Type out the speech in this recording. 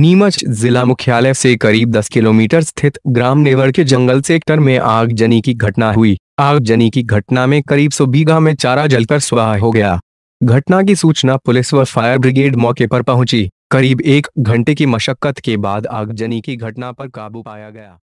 नीमच जिला मुख्यालय से करीब 10 किलोमीटर स्थित ग्राम नेवर के जंगल सेक्टर में आगजनी की घटना हुई आगजनी की घटना में करीब सौ बीघा में चारा जलकर स्वाह हो गया घटना की सूचना पुलिस व फायर ब्रिगेड मौके पर पहुंची करीब एक घंटे की मशक्कत के बाद आगजनी की घटना पर काबू पाया गया